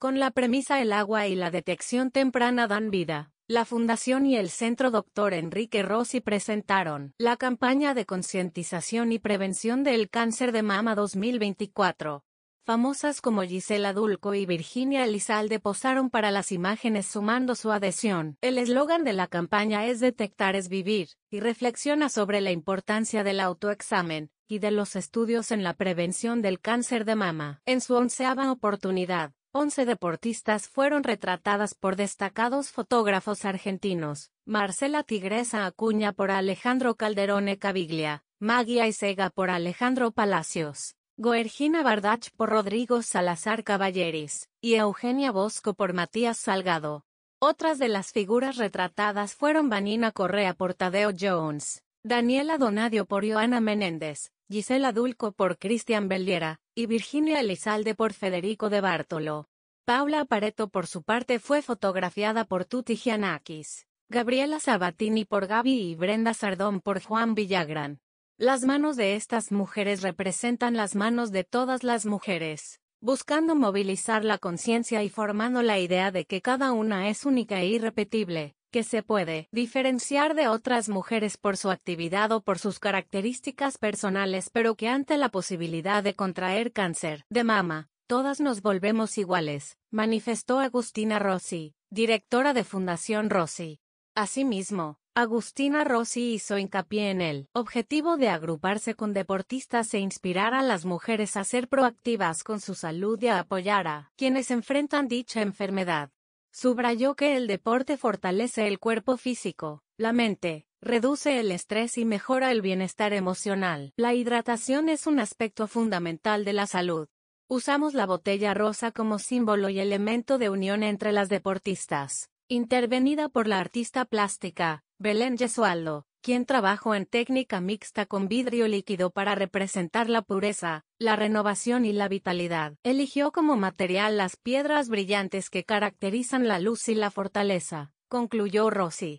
Con la premisa El agua y la detección temprana dan vida, la Fundación y el Centro Dr. Enrique Rossi presentaron la campaña de concientización y prevención del cáncer de mama 2024. Famosas como Gisela Dulco y Virginia Elizalde posaron para las imágenes sumando su adhesión. El eslogan de la campaña es Detectar es vivir, y reflexiona sobre la importancia del autoexamen y de los estudios en la prevención del cáncer de mama. En su onceava oportunidad, Once deportistas fueron retratadas por destacados fotógrafos argentinos, Marcela Tigresa Acuña por Alejandro Calderone Caviglia, Maggie Isega por Alejandro Palacios, Goergina Bardach por Rodrigo Salazar Caballeris, y Eugenia Bosco por Matías Salgado. Otras de las figuras retratadas fueron Vanina Correa por Tadeo Jones, Daniela Donadio por Joana Menéndez, Gisela Dulco por Cristian Belliera, y Virginia Elizalde por Federico de Bartolo. Paula Pareto por su parte fue fotografiada por Tuti Gianakis, Gabriela Sabatini por Gaby y Brenda Sardón por Juan Villagrán. Las manos de estas mujeres representan las manos de todas las mujeres, buscando movilizar la conciencia y formando la idea de que cada una es única e irrepetible, que se puede diferenciar de otras mujeres por su actividad o por sus características personales, pero que ante la posibilidad de contraer cáncer de mama, todas nos volvemos iguales, manifestó Agustina Rossi, directora de Fundación Rossi. Asimismo, Agustina Rossi hizo hincapié en el objetivo de agruparse con deportistas e inspirar a las mujeres a ser proactivas con su salud y a apoyar a quienes enfrentan dicha enfermedad. Subrayó que el deporte fortalece el cuerpo físico, la mente, reduce el estrés y mejora el bienestar emocional. La hidratación es un aspecto fundamental de la salud. Usamos la botella rosa como símbolo y elemento de unión entre las deportistas. Intervenida por la artista plástica, Belén Yesualdo, quien trabajó en técnica mixta con vidrio líquido para representar la pureza, la renovación y la vitalidad. Eligió como material las piedras brillantes que caracterizan la luz y la fortaleza, concluyó Rossi.